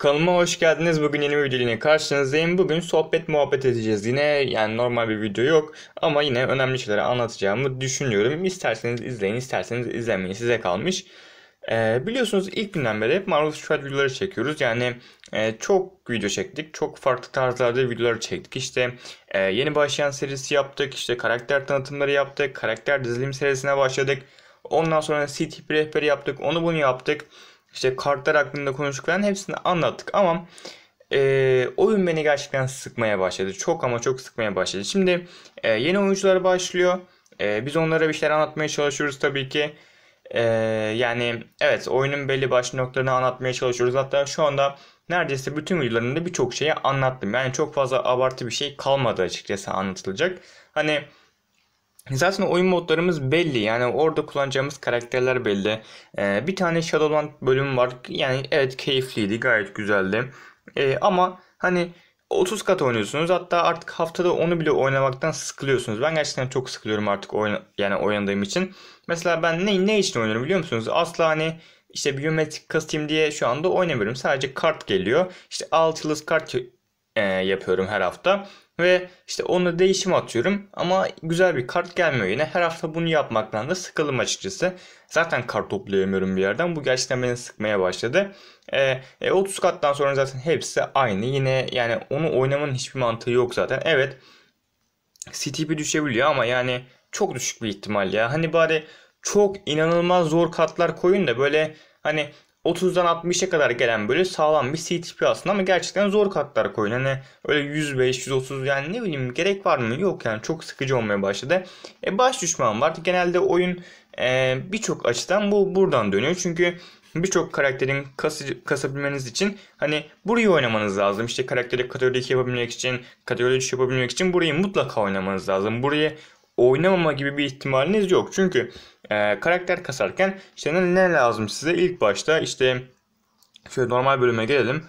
Kanalıma hoş geldiniz. Bugün yeni bir video ile karşınızdayım. Bugün sohbet muhabbet edeceğiz. Yine yani normal bir video yok ama yine önemli şeyleri anlatacağımı düşünüyorum. İsterseniz izleyin, isterseniz izlemeyin size kalmış. Ee, biliyorsunuz ilk günden beri hep Marvel Strike videoları çekiyoruz. Yani e, çok video çektik. Çok farklı tarzlarda videolar çektik. İşte e, yeni başlayan serisi yaptık. İşte karakter tanıtımları yaptık. Karakter dizilim serisine başladık. Ondan sonra City rehberi yaptık. Onu bunu yaptık işte kartlar hakkında konuştuklarının hepsini anlattık ama e, oyun beni gerçekten sıkmaya başladı. Çok ama çok sıkmaya başladı. Şimdi e, yeni oyuncular başlıyor. E, biz onlara bir şeyler anlatmaya çalışıyoruz tabii ki. E, yani evet oyunun belli başlı noktalarını anlatmaya çalışıyoruz. Hatta şu anda neredeyse bütün videolarımda birçok şeyi anlattım. Yani çok fazla abartı bir şey kalmadı açıkçası anlatılacak. Hani Zaten oyun modlarımız belli. Yani orada kullanacağımız karakterler belli. Ee, bir tane Shadowland bölüm var. Yani evet keyifliydi. Gayet güzeldi. Ee, ama hani 30 kat oynuyorsunuz. Hatta artık haftada onu bile oynamaktan sıkılıyorsunuz. Ben gerçekten çok sıkılıyorum artık oyna, yani oynadığım için. Mesela ben ne, ne için oynuyorum biliyor musunuz? Asla hani işte biyometrik kasayım diye şu anda oynamıyorum. Sadece kart geliyor. İşte 6 yıldız kart e, yapıyorum her hafta. Ve işte onu değişim atıyorum ama güzel bir kart gelmiyor yine. Her hafta bunu yapmaktan da sıkıldım açıkçası. Zaten kart toplayamıyorum bir yerden. Bu gerçekten beni sıkmaya başladı. E, e, 30 kattan sonra zaten hepsi aynı. Yine yani onu oynamanın hiçbir mantığı yok zaten. Evet CTP düşebiliyor ama yani çok düşük bir ihtimal ya. Hani bari çok inanılmaz zor katlar koyun da böyle hani 30'dan 60'a kadar gelen böyle sağlam bir CTP aslında ama gerçekten zor kartlar koyun. Hani öyle 105, 130 yani ne bileyim gerek var mı? Yok yani çok sıkıcı olmaya başladı. E baş düşman var. Genelde oyun e, birçok açıdan bu buradan dönüyor. Çünkü birçok karakterin kası, kasabilmeniz için hani burayı oynamanız lazım. İşte karakteri kategori 2 yapabilmek için, kategori 3 yapabilmek için burayı mutlaka oynamanız lazım. Burayı oynamama gibi bir ihtimaliniz yok. Çünkü e, karakter kasarken işte ne, ne lazım size? ilk başta işte şöyle normal bölüme gelelim.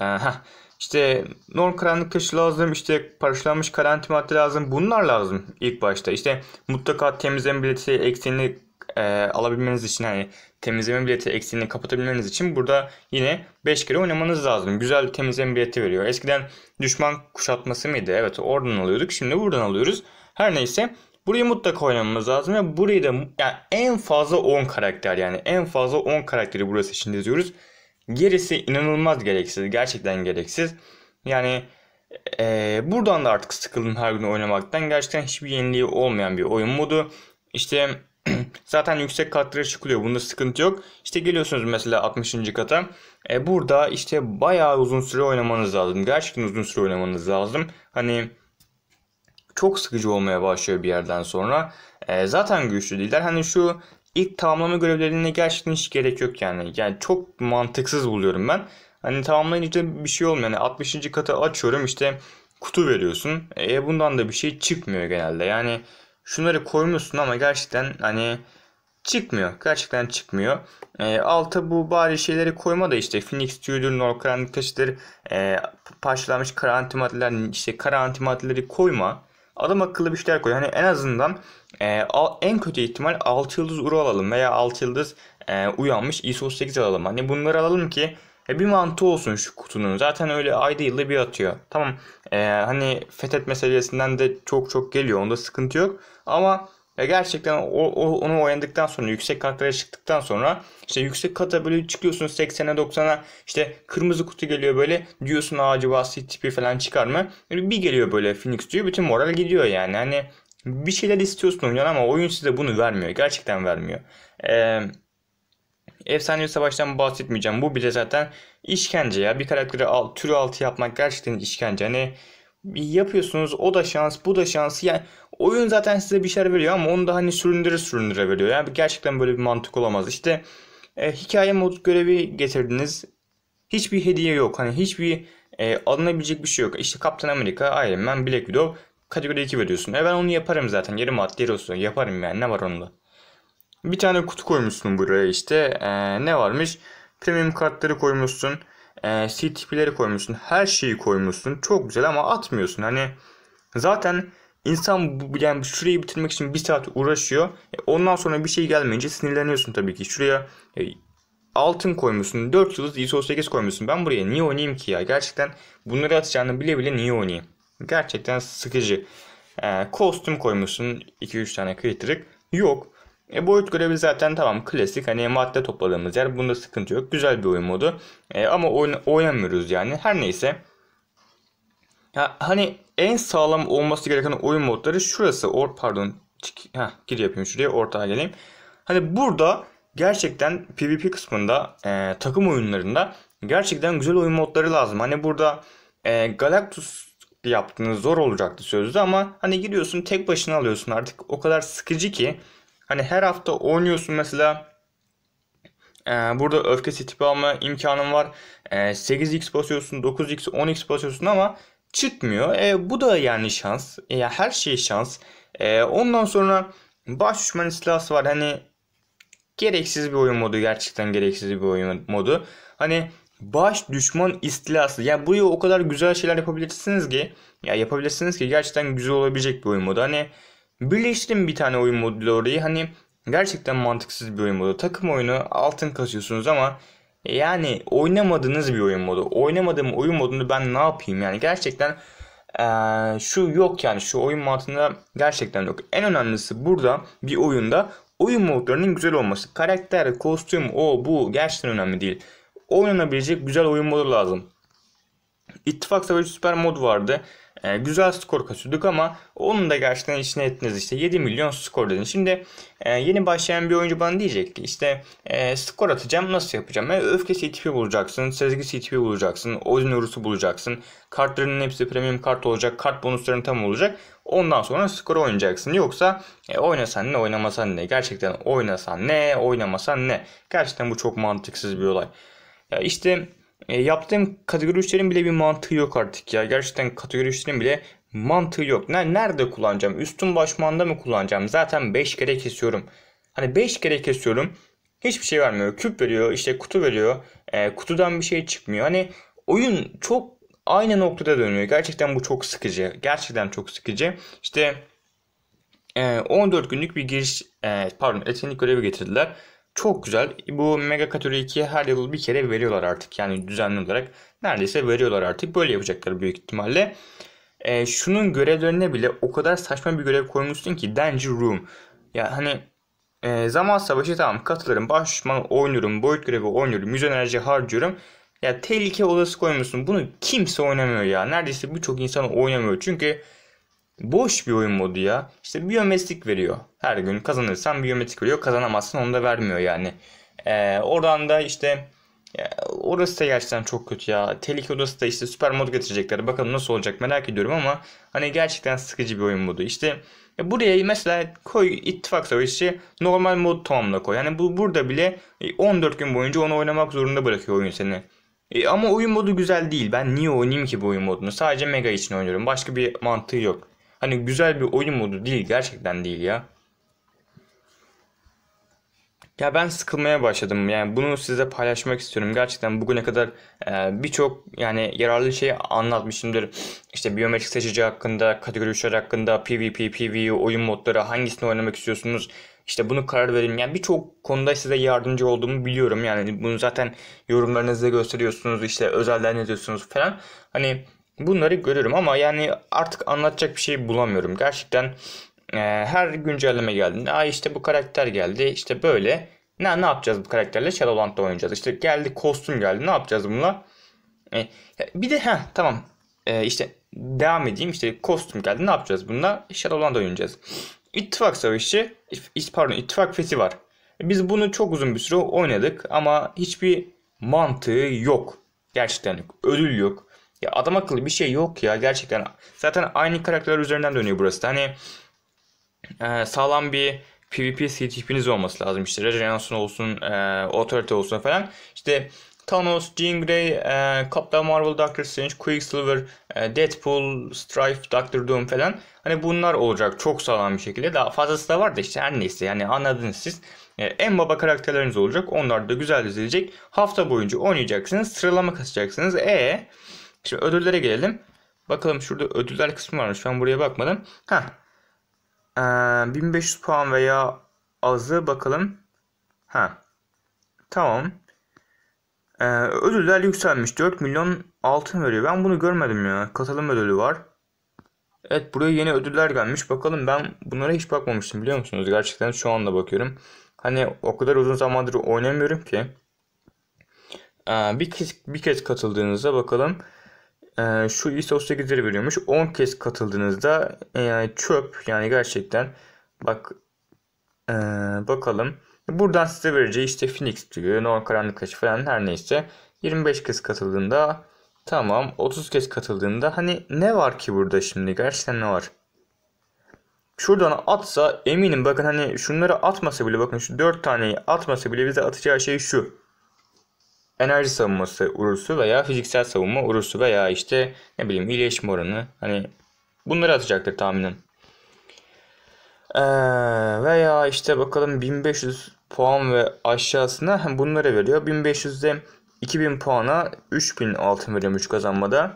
E, heh, işte non karanlık taşı lazım, işte parçalanmış karanti madde lazım. Bunlar lazım ilk başta. İşte mutlaka temizleme bileti eksenini e, alabilmeniz için hani temizleme bileti eksenini kapatabilmeniz için burada yine 5 kere oynamanız lazım. Güzel bir temizleme bileti veriyor. Eskiden düşman kuşatması mıydı? Evet oradan alıyorduk. Şimdi buradan alıyoruz. Her neyse Burayı mutlaka oynamamız lazım ve burayı da yani en fazla 10 karakter yani en fazla 10 karakteri burası için diziyoruz. Gerisi inanılmaz gereksiz. Gerçekten gereksiz. Yani e, buradan da artık sıkıldım her gün oynamaktan. Gerçekten hiçbir yeniliği olmayan bir oyun modu. İşte zaten yüksek katlara çıkılıyor. Bunda sıkıntı yok. İşte geliyorsunuz mesela 60. kata. E, burada işte bayağı uzun süre oynamanız lazım. Gerçekten uzun süre oynamanız lazım. Hani çok sıkıcı olmaya başlıyor bir yerden sonra. E, zaten güçlü değiller. Hani şu ilk tamamlama görevlerine gerçekten hiç gerek yok yani. Yani çok mantıksız buluyorum ben. Hani tamamlayınca bir şey olmuyor. Yani 60. katı açıyorum işte kutu veriyorsun. E bundan da bir şey çıkmıyor genelde. Yani şunları koymuyorsun ama gerçekten hani çıkmıyor. Gerçekten çıkmıyor. E, alta bu bari şeyleri koyma da işte Phoenix tüyüdür, Norkran taşıdır, e, parçalanmış karanti maddeler, işte karanti maddeleri koyma adam akıllı bir şeyler koy. Hani en azından e, en kötü ihtimal 6 yıldız Uru alalım veya 6 yıldız e, uyanmış ISO e 8 alalım. Hani bunları alalım ki e, bir mantığı olsun şu kutunun. Zaten öyle ayda yılda bir atıyor. Tamam e, hani fethetme seviyesinden de çok çok geliyor. Onda sıkıntı yok. Ama ve gerçekten o, o, onu oynadıktan sonra yüksek katlara çıktıktan sonra işte yüksek kata böyle çıkıyorsun 80'e 90'a işte kırmızı kutu geliyor böyle diyorsun acaba tipi falan çıkar mı? Bir geliyor böyle Phoenix diyor bütün moral gidiyor yani hani bir şeyler istiyorsun oyundan ama oyun size bunu vermiyor gerçekten vermiyor. Eee Efsanevi savaştan bahsetmeyeceğim. Bu bile zaten işkence ya. Bir karakteri al, türü altı yapmak gerçekten işkence. Hani yapıyorsunuz. O da şans, bu da şans. Yani oyun zaten size bir şeyler veriyor ama onu da hani süründüre süründüre veriyor. Yani gerçekten böyle bir mantık olamaz. İşte e, hikaye mod görevi getirdiniz. Hiçbir hediye yok. Hani hiçbir e, alınabilecek bir şey yok. İşte Kaptan Amerika. Iron Man, Black Widow kategori 2 veriyorsun. E ben onu yaparım zaten. Yarım at, yarı olsun. Yaparım yani. Ne var onda? Bir tane kutu koymuşsun buraya işte. E, ne varmış? Premium kartları koymuşsun e, ee, CTP'leri koymuşsun. Her şeyi koymuşsun. Çok güzel ama atmıyorsun. Hani zaten insan bu, yani şurayı bitirmek için bir saat uğraşıyor. E, ondan sonra bir şey gelmeyince sinirleniyorsun tabii ki. Şuraya e, altın koymuşsun. 4 yıldız ISO 8 koymuşsun. Ben buraya niye oynayayım ki ya? Gerçekten bunları atacağını bile bile niye oynayayım? Gerçekten sıkıcı. E, kostüm koymuşsun 2-3 tane kıytırık. Yok. E, boyut görevi zaten tamam klasik hani madde topladığımız yer bunda sıkıntı yok. Güzel bir oyun modu e, ama oyna, oynamıyoruz yani her neyse. Ya, hani en sağlam olması gereken oyun modları şurası. Or, pardon çık, heh, gir yapayım şuraya ortaya geleyim. Hani burada gerçekten PvP kısmında e, takım oyunlarında gerçekten güzel oyun modları lazım. Hani burada e, Galactus yaptığınız zor olacaktı sözde ama hani giriyorsun tek başına alıyorsun artık o kadar sıkıcı ki Hani her hafta oynuyorsun mesela ee, burada öfkesi tipi alma imkanın var. 8x ee, basıyorsun, 9x, 10x basıyorsun ama çıkmıyor. E, bu da yani şans. E, yani her şey şans. E, ondan sonra baş düşman istilası var. Hani gereksiz bir oyun modu. Gerçekten gereksiz bir oyun modu. Hani baş düşman istilası. ya buraya o kadar güzel şeyler yapabilirsiniz ki. Ya yapabilirsiniz ki gerçekten güzel olabilecek bir oyun modu. Hani Birleştirin bir tane oyun moduyla orayı. Hani gerçekten mantıksız bir oyun modu. Takım oyunu altın kasıyorsunuz ama e, yani oynamadığınız bir oyun modu. Oynamadığım oyun modunu ben ne yapayım yani gerçekten ee, şu yok yani şu oyun modunda gerçekten yok. En önemlisi burada bir oyunda oyun modlarının güzel olması. Karakter, kostüm, o bu gerçekten önemli değil. Oynanabilecek güzel oyun modu lazım. İttifak Savaşı Süper mod vardı. E, güzel skor kaçırdık ama onun da gerçekten içine ettiniz işte 7 milyon skor dedin. Şimdi e, yeni başlayan bir oyuncu bana diyecek ki işte e, skor atacağım nasıl yapacağım? E, öfke CTP bulacaksın, sezgi CTP bulacaksın, oyun yorusu bulacaksın. kartların hepsi premium kart olacak, kart bonusların tam olacak. Ondan sonra skoru oynayacaksın. Yoksa e, oynasan ne oynamasan ne gerçekten oynasan ne oynamasan ne. Gerçekten bu çok mantıksız bir olay. Ya işte e, yaptığım kategori işlerin bile bir mantığı yok artık ya. Gerçekten kategori işlerin bile mantığı yok. Ne, nerede kullanacağım? Üstün başmanda mı kullanacağım? Zaten 5 kere kesiyorum. Hani 5 kere kesiyorum. Hiçbir şey vermiyor. Küp veriyor, işte kutu veriyor. E, kutudan bir şey çıkmıyor. Hani oyun çok aynı noktada dönüyor. Gerçekten bu çok sıkıcı. Gerçekten çok sıkıcı. İşte e, 14 günlük bir giriş, e, pardon etkinlik görevi getirdiler çok güzel. Bu mega katolikiye her yıl bir kere veriyorlar artık. Yani düzenli olarak neredeyse veriyorlar artık. Böyle yapacaklar büyük ihtimalle. E, şunun görevlerine bile o kadar saçma bir görev koymuşsun ki Danger Room. Ya hani e, zaman savaşı tamam katılırım. Baş oynuyorum. Boyut görevi oynuyorum. Yüz enerji harcıyorum. Ya tehlike odası koymuşsun. Bunu kimse oynamıyor ya. Neredeyse birçok insan oynamıyor. Çünkü boş bir oyun modu ya. İşte biyometrik veriyor. Her gün kazanırsan biyometrik veriyor. Kazanamazsan onu da vermiyor yani. Ee, oradan da işte e, orası da gerçekten çok kötü ya. Tehlike odası da işte süper mod getirecekler. Bakalım nasıl olacak merak ediyorum ama hani gerçekten sıkıcı bir oyun modu. İşte e, buraya mesela koy ittifak savaşı normal mod tamamla koy. Yani bu burada bile 14 e, gün boyunca onu oynamak zorunda bırakıyor oyun seni. E, ama oyun modu güzel değil. Ben niye oynayayım ki bu oyun modunu? Sadece mega için oynuyorum. Başka bir mantığı yok. Hani güzel bir oyun modu değil gerçekten değil ya. Ya ben sıkılmaya başladım. Yani bunu size paylaşmak istiyorum. Gerçekten bugüne kadar e, birçok yani yararlı şey anlatmışımdır. İşte biyometrik seçici hakkında, kategori 3 hakkında, PvP, PvE, oyun modları hangisini oynamak istiyorsunuz? İşte bunu karar verin. Yani birçok konuda size yardımcı olduğumu biliyorum. Yani bunu zaten yorumlarınızda gösteriyorsunuz. işte özelden yazıyorsunuz falan. Hani Bunları görüyorum ama yani artık anlatacak bir şey bulamıyorum. Gerçekten e, her güncelleme geldiğinde Aa işte bu karakter geldi işte böyle. Ne, ne yapacağız bu karakterle? Shadowland'da oynayacağız. İşte geldi kostüm geldi ne yapacağız bununla? E, bir de ha tamam e, işte devam edeyim işte kostüm geldi ne yapacağız bununla? Shadowland'da oynayacağız. İttifak Savaşı, pardon İttifak Fethi var. E, biz bunu çok uzun bir süre oynadık ama hiçbir mantığı yok. Gerçekten yok. Ödül yok. Ya adam akıllı bir şey yok ya gerçekten. Zaten aynı karakterler üzerinden dönüyor burası Hani e, sağlam bir PvP CTP'niz olması lazım. İşte Regeneration olsun, e, Authority olsun falan. İşte Thanos, Jean Grey, e, Captain Marvel, Doctor Strange, Quicksilver, e, Deadpool, Strife, Doctor Doom falan. Hani bunlar olacak çok sağlam bir şekilde. Daha fazlası da var da işte her neyse yani anladınız siz. E, en baba karakterleriniz olacak. Onlar da güzel dizilecek. Hafta boyunca oynayacaksınız. Sıralama kasacaksınız. E Şimdi ödüllere gelelim. Bakalım şurada ödüller kısmı varmış. Ben buraya bakmadım. Ha. Ee, 1500 puan veya azı bakalım. Ha. Tamam. Ee, ödüller yükselmiş. 4 milyon altın veriyor. Ben bunu görmedim ya. Katılım ödülü var. Evet buraya yeni ödüller gelmiş. Bakalım ben bunlara hiç bakmamıştım biliyor musunuz? Gerçekten şu anda bakıyorum. Hani o kadar uzun zamandır oynamıyorum ki. Ee, bir, kez, bir kez katıldığınızda bakalım e, şu ise 38 lira veriyormuş. 10 kez katıldığınızda e, yani çöp yani gerçekten bak e, bakalım. Buradan size vereceği işte Phoenix diyor. normal karanlık kaç falan her neyse. 25 kez katıldığında tamam. 30 kez katıldığında hani ne var ki burada şimdi? Gerçekten ne var? Şuradan atsa eminim bakın hani şunları atmasa bile bakın şu 4 taneyi atmasa bile bize atacağı şey şu enerji savunması urusu veya fiziksel savunma urusu veya işte ne bileyim iyileşme oranı hani bunları atacaktır tahminim Ee, veya işte bakalım 1500 puan ve aşağısına bunları veriyor. 1500'de 2000 puana 3000 altın veriyormuş kazanmada.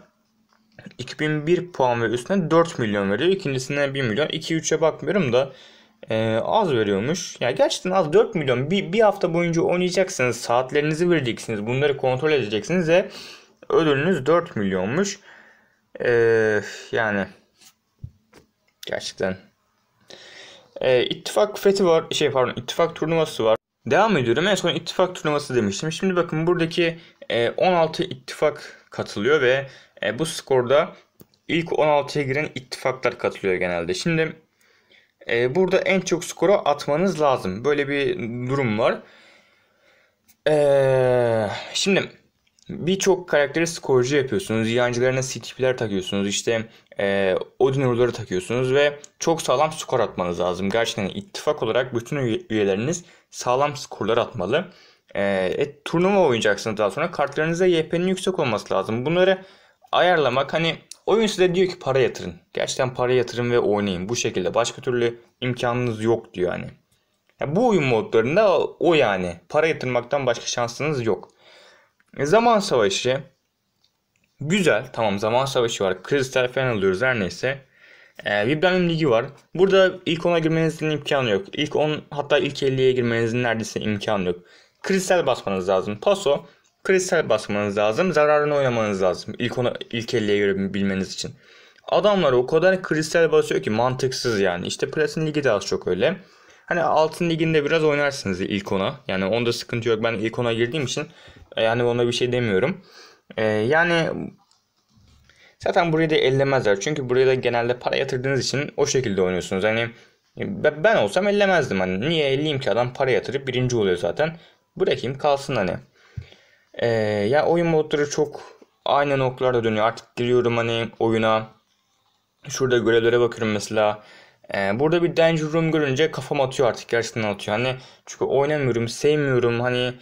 2001 puan ve üstüne 4 milyon veriyor. İkincisine 1 milyon. 2-3'e bakmıyorum da ee, az veriyormuş. Ya yani gerçekten az 4 milyon. Bir, bir hafta boyunca oynayacaksınız. Saatlerinizi vereceksiniz. Bunları kontrol edeceksiniz ve ödülünüz 4 milyonmuş. Ee, yani gerçekten. Ee, ittifak fethi var. Şey pardon ittifak turnuvası var. Devam ediyorum. En son ittifak turnuvası demiştim. Şimdi bakın buradaki 16 e, ittifak katılıyor ve e, bu skorda ilk 16'ya giren ittifaklar katılıyor genelde. Şimdi ee, burada en çok skora atmanız lazım. Böyle bir durum var. Ee, şimdi birçok karakteri skorcu yapıyorsunuz. Yancılarına CTP'ler takıyorsunuz. İşte e, Odin Ruler'ı takıyorsunuz ve çok sağlam skor atmanız lazım. Gerçekten ittifak olarak bütün üyeleriniz sağlam skorlar atmalı. E, e, turnuva oynayacaksınız daha sonra. Kartlarınızda YP'nin yüksek olması lazım. Bunları ayarlamak hani Oyun size diyor ki para yatırın. Gerçekten para yatırın ve oynayın. Bu şekilde başka türlü imkanınız yok diyor yani. yani bu oyun modlarında o yani. Para yatırmaktan başka şansınız yok. E, zaman savaşı güzel. Tamam zaman savaşı var. Kristal falan alıyoruz her neyse. E, Vibranium Ligi var. Burada ilk 10'a girmenizin imkanı yok. İlk 10 hatta ilk 50'ye girmenizin neredeyse imkanı yok. Kristal basmanız lazım. Paso kristal basmanız lazım. Zararını oynamanız lazım. İlk, ona, ilk 50'ye göre bilmeniz için. Adamlar o kadar kristal basıyor ki mantıksız yani. İşte Platin Ligi de az çok öyle. Hani altın liginde biraz oynarsınız ilk ona. Yani onda sıkıntı yok. Ben ilk ona girdiğim için e, yani ona bir şey demiyorum. Ee, yani zaten burayı da ellemezler. Çünkü buraya da genelde para yatırdığınız için o şekilde oynuyorsunuz. Hani e, ben olsam ellemezdim. Hani niye elleyeyim ki adam para yatırıp birinci oluyor zaten. Bırakayım kalsın hani. Ee, ya oyun modları çok aynı noktalarda dönüyor. Artık giriyorum hani oyuna. Şurada görevlere bakıyorum mesela. Ee, burada bir Danger Room görünce kafam atıyor artık gerçekten atıyor. Hani çünkü oynamıyorum, sevmiyorum. Hani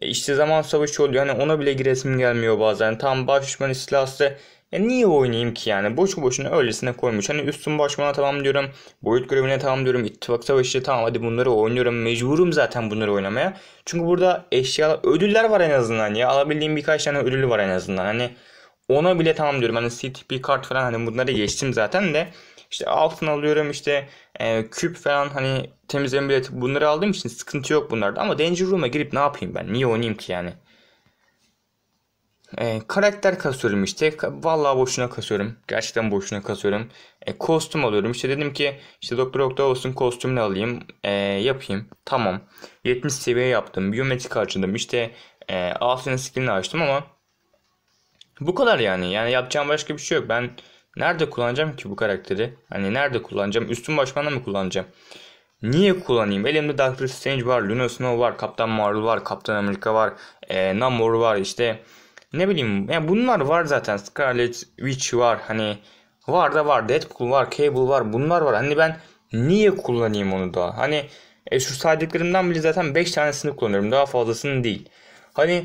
e, işte zaman savaşı oluyor. Hani ona bile giresim gelmiyor bazen. Tam baş düşmanın silahsı ya niye oynayayım ki yani? Boşu boşuna öylesine koymuş. Hani üstün başmana tamam diyorum. Boyut görevine tamam diyorum. İttifak savaşı tamam hadi bunları oynuyorum. Mecburum zaten bunları oynamaya. Çünkü burada eşyalar ödüller var en azından ya. Alabildiğim birkaç tane ödülü var en azından. Hani ona bile tamam diyorum. Hani CTP kart falan hani bunları geçtim zaten de. İşte altın alıyorum işte e, küp falan hani temizleme bileti bunları aldığım için sıkıntı yok bunlarda. Ama Danger Room'a girip ne yapayım ben? Niye oynayayım ki yani? E, karakter kasıyorum işte. Vallahi boşuna kasıyorum. Gerçekten boşuna kasıyorum. E, kostüm alıyorum. İşte dedim ki işte Doktor olsun kostümünü alayım. E, yapayım. Tamam. 70 seviye yaptım. Biyometrik harcadım. İşte e, Afrin skillini açtım ama bu kadar yani. Yani yapacağım başka bir şey yok. Ben nerede kullanacağım ki bu karakteri? Hani nerede kullanacağım? Üstün başmanda mı kullanacağım? Niye kullanayım? Elimde Doctor Strange var, Luna Snow var, Kaptan Marvel var, Kaptan Amerika var, e, Namor var işte ne bileyim yani bunlar var zaten. Scarlet Witch var hani var da var. Deadpool var, Cable var. Bunlar var. Hani ben niye kullanayım onu da? Hani e, şu saydıklarımdan bile zaten 5 tanesini kullanıyorum. Daha fazlasını değil. Hani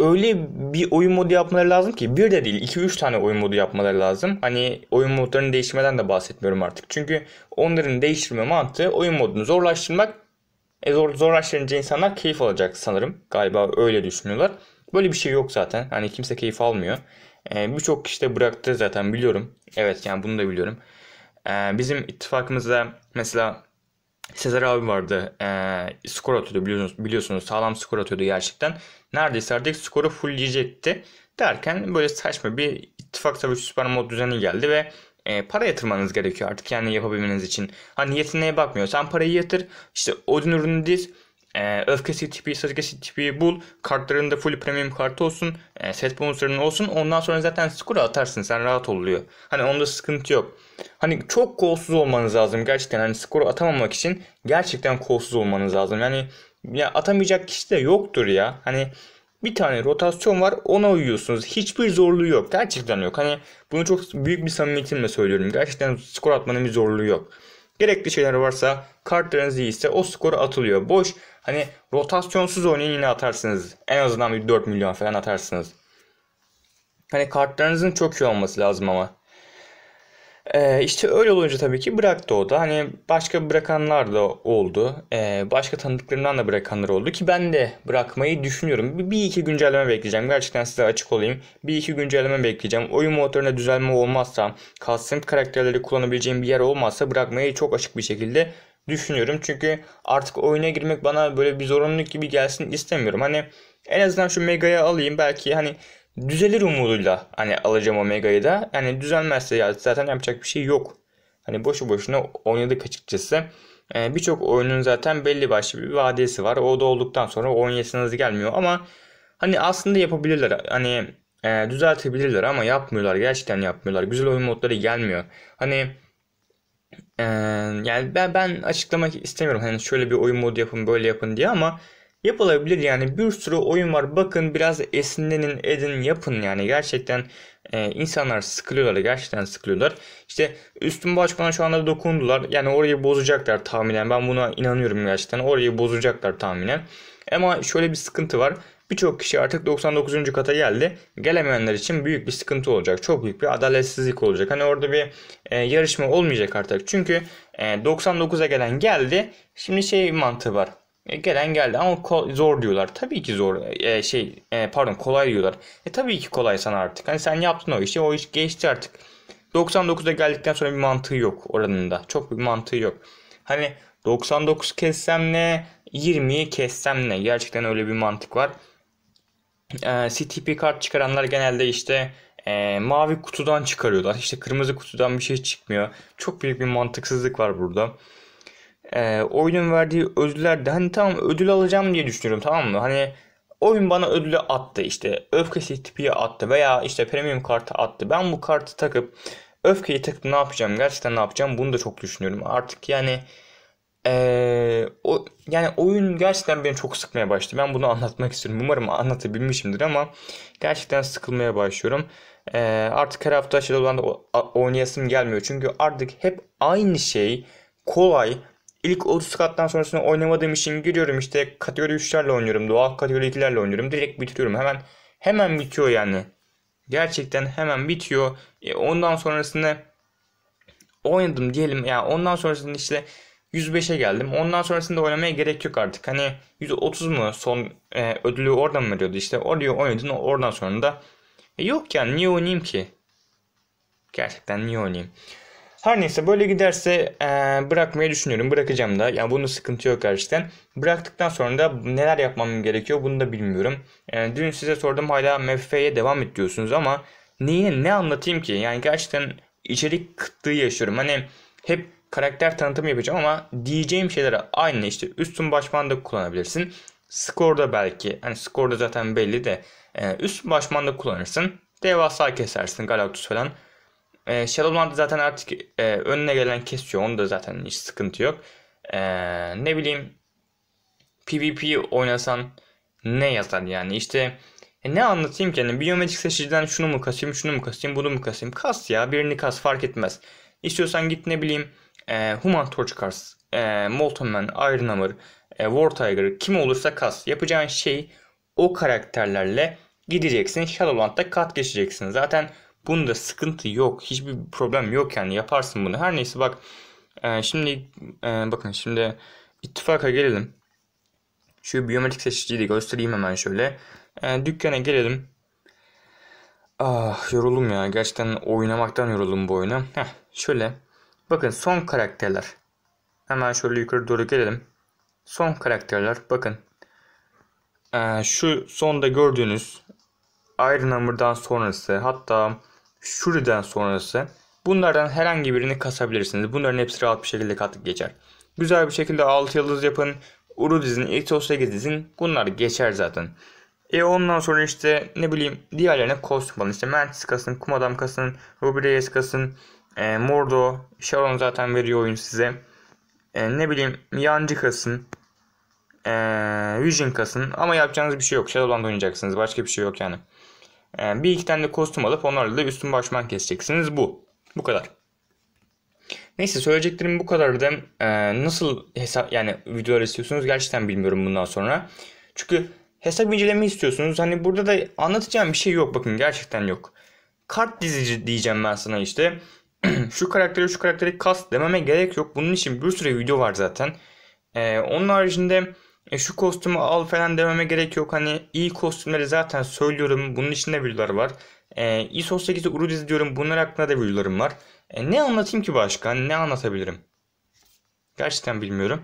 öyle bir oyun modu yapmaları lazım ki bir de değil 2-3 tane oyun modu yapmaları lazım. Hani oyun modlarını değiştirmeden de bahsetmiyorum artık. Çünkü onların değiştirme mantığı oyun modunu zorlaştırmak. E zor, zorlaştırınca insanlar keyif alacak sanırım. Galiba öyle düşünüyorlar. Böyle bir şey yok zaten. Hani kimse keyif almıyor. E, Birçok kişi de bıraktı zaten biliyorum. Evet yani bunu da biliyorum. E, bizim ittifakımızda mesela Sezer abi vardı. E, skor atıyordu biliyorsunuz, biliyorsunuz. Sağlam skor atıyordu gerçekten. Neredeyse artık skoru full yiyecekti. Derken böyle saçma bir ittifak savaşı süper mod düzeni geldi ve e, para yatırmanız gerekiyor artık yani yapabilmeniz için. Hani yeteneğe bakmıyor. Sen parayı yatır. işte odun ürünü diz. E, öfkesi tipi, sözgesi tipi bul. kartların da full premium kartı olsun. E, set bonusların olsun. Ondan sonra zaten skoru atarsın. Sen rahat oluyor. Hani onda sıkıntı yok. Hani çok kolsuz olmanız lazım gerçekten. Hani skoru atamamak için gerçekten kolsuz olmanız lazım. Yani ya atamayacak kişi de yoktur ya. Hani bir tane rotasyon var ona uyuyorsunuz. Hiçbir zorluğu yok. Gerçekten yok. Hani bunu çok büyük bir samimiyetimle söylüyorum. Gerçekten skor atmanın bir zorluğu yok. Gerekli şeyler varsa kartlarınız iyiyse o skoru atılıyor. Boş hani rotasyonsuz oynayın yine atarsınız. En azından bir 4 milyon falan atarsınız. Hani kartlarınızın çok iyi olması lazım ama. Ee, işte öyle olunca tabii ki bıraktı o da. Hani başka bırakanlar da oldu. Ee, başka tanıdıklarından da bırakanlar oldu ki ben de bırakmayı düşünüyorum. Bir, bir iki güncelleme bekleyeceğim. Gerçekten size açık olayım. Bir iki güncelleme bekleyeceğim. Oyun motoruna düzelme olmazsa, custom karakterleri kullanabileceğim bir yer olmazsa bırakmayı çok açık bir şekilde düşünüyorum. Çünkü artık oyuna girmek bana böyle bir zorunluluk gibi gelsin istemiyorum. Hani en azından şu Mega'ya alayım belki hani düzelir umuduyla hani alacağım Omega'yı da. Yani düzelmezse ya zaten yapacak bir şey yok. Hani boşu boşuna oynadık açıkçası. Ee, Birçok oyunun zaten belli başlı bir vadesi var. O da olduktan sonra oynayasınız gelmiyor ama hani aslında yapabilirler. Hani e, düzeltebilirler ama yapmıyorlar. Gerçekten yapmıyorlar. Güzel oyun modları gelmiyor. Hani e, yani ben ben açıklamak istemiyorum. Hani şöyle bir oyun modu yapın, böyle yapın diye ama yapılabilir yani bir sürü oyun var bakın biraz esinlenin edin yapın yani gerçekten e, insanlar sıkılıyorlar gerçekten sıkılıyorlar işte üstün başkana şu anda dokundular yani orayı bozacaklar tahminen ben buna inanıyorum gerçekten orayı bozacaklar tahminen ama şöyle bir sıkıntı var birçok kişi artık 99. kata geldi gelemeyenler için büyük bir sıkıntı olacak çok büyük bir adaletsizlik olacak hani orada bir e, yarışma olmayacak artık çünkü e, 99'a gelen geldi şimdi şey mantığı var e, gelen geldi ama zor diyorlar. Tabii ki zor. E, şey e, pardon kolay diyorlar. E tabii ki kolay sana artık. Hani sen yaptın o işi. O iş geçti artık. 99'da geldikten sonra bir mantığı yok oranında. Çok bir mantığı yok. Hani 99 kessem ne? 20'yi kessem ne? Gerçekten öyle bir mantık var. E, CTP kart çıkaranlar genelde işte e, mavi kutudan çıkarıyorlar. İşte kırmızı kutudan bir şey çıkmıyor. Çok büyük bir mantıksızlık var burada e, oyunun verdiği ödüller de hani tamam ödül alacağım diye düşünüyorum tamam mı? Hani oyun bana ödülü attı işte öfkesi tipi attı veya işte premium kartı attı. Ben bu kartı takıp öfkeyi takıp ne yapacağım gerçekten ne yapacağım bunu da çok düşünüyorum. Artık yani ee, o yani oyun gerçekten beni çok sıkmaya başladı. Ben bunu anlatmak istiyorum. Umarım anlatabilmişimdir ama gerçekten sıkılmaya başlıyorum. Ee, artık her hafta Shadowland'da oynayasım gelmiyor. Çünkü artık hep aynı şey kolay İlk 30 kattan sonrasında oynamadığım için giriyorum işte kategori 3'lerle oynuyorum. Doğal kategori 2'lerle oynuyorum. Direkt bitiriyorum. Hemen hemen bitiyor yani. Gerçekten hemen bitiyor. E, ondan sonrasında oynadım diyelim. Ya yani ondan sonrasında işte 105'e geldim. Ondan sonrasında oynamaya gerek yok artık. Hani 130 mu son e, ödülü oradan mı veriyordu işte. Oraya oynadın oradan sonra da e, yok yani niye oynayayım ki? Gerçekten niye oynayayım? Her neyse böyle giderse e, bırakmayı düşünüyorum. Bırakacağım da. Yani bunun sıkıntı yok gerçekten. Bıraktıktan sonra da neler yapmam gerekiyor bunu da bilmiyorum. E, dün size sordum hala MFF'ye devam et diyorsunuz ama niye ne anlatayım ki? Yani gerçekten içerik kıtlığı yaşıyorum. Hani hep karakter tanıtımı yapacağım ama diyeceğim şeylere aynı işte üstün başmanda kullanabilirsin. Skorda belki. Hani skorda zaten belli de. E, üst başmanda kullanırsın. Devasa kesersin Galactus falan. E, ee, Shadowland zaten artık e, önüne gelen kesiyor. Onda zaten hiç sıkıntı yok. E, ne bileyim PvP oynasan ne yazar yani işte e, ne anlatayım ki yani biyometrik seçiciden şunu mu kasayım şunu mu kasayım bunu mu kasayım kas ya birini kas fark etmez. İstiyorsan git ne bileyim e, Human Torch kas, e, Molten Man, Iron Hammer, e, War Tiger kim olursa kas. Yapacağın şey o karakterlerle gideceksin Shadowland'da kat geçeceksin. Zaten Bunda sıkıntı yok. Hiçbir problem yok yani yaparsın bunu. Her neyse bak e, şimdi e, bakın şimdi ittifaka gelelim. Şu biyometrik seçiciyi de göstereyim hemen şöyle. E, dükkana gelelim. Ah yoruldum ya. Gerçekten oynamaktan yoruldum bu oyunu. Heh, şöyle. Bakın son karakterler. Hemen şöyle yukarı doğru gelelim. Son karakterler. Bakın. Ee, şu sonda gördüğünüz Iron Hammer'dan sonrası hatta Şuradan sonrası bunlardan herhangi birini kasabilirsiniz. Bunların hepsi rahat bir şekilde katıp geçer. Güzel bir şekilde 6 yıldız yapın. Uru dizin, Ixos 8 dizin. Bunlar geçer zaten. E ondan sonra işte ne bileyim diğerlerine kostüm alın. İşte Mantis kasın, Kum Adam kasın, Ruby Reyes kasın, e, Mordo, Sharon zaten veriyor oyun size. E, ne bileyim Yancı kasın, e, Vision kasın ama yapacağınız bir şey yok. Shadowland oynayacaksınız. Başka bir şey yok yani. Ee, bir iki tane de kostüm alıp onlarla da üstün başman keseceksiniz. Bu. Bu kadar. Neyse söyleyeceklerim bu kadar. Bir ee, nasıl hesap yani videolar istiyorsunuz gerçekten bilmiyorum bundan sonra. Çünkü hesap inceleme istiyorsunuz. Hani burada da anlatacağım bir şey yok bakın gerçekten yok. Kart dizici diyeceğim ben sana işte. şu karakteri şu karakteri kas dememe gerek yok. Bunun için bir sürü video var zaten. E, onun haricinde e, şu kostümü al falan dememe gerek yok. Hani iyi kostümleri zaten söylüyorum. Bunun içinde videolar var. E, ISO e 8'i Uruz diyorum. Bunlar hakkında da videolarım var. E, ne anlatayım ki başka? ne anlatabilirim? Gerçekten bilmiyorum.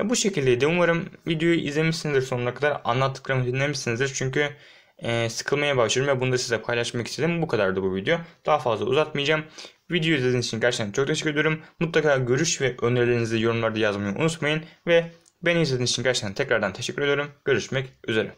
E, bu şekildeydi. Umarım videoyu izlemişsinizdir sonuna kadar. Anlattıklarımı dinlemişsinizdir. Çünkü e, sıkılmaya başlıyorum ve bunu da size paylaşmak istedim. Bu kadardı bu video. Daha fazla uzatmayacağım. Video izlediğiniz için gerçekten çok teşekkür ediyorum. Mutlaka görüş ve önerilerinizi yorumlarda yazmayı unutmayın. Ve Beni izlediğiniz için gerçekten tekrardan teşekkür ediyorum. Görüşmek üzere.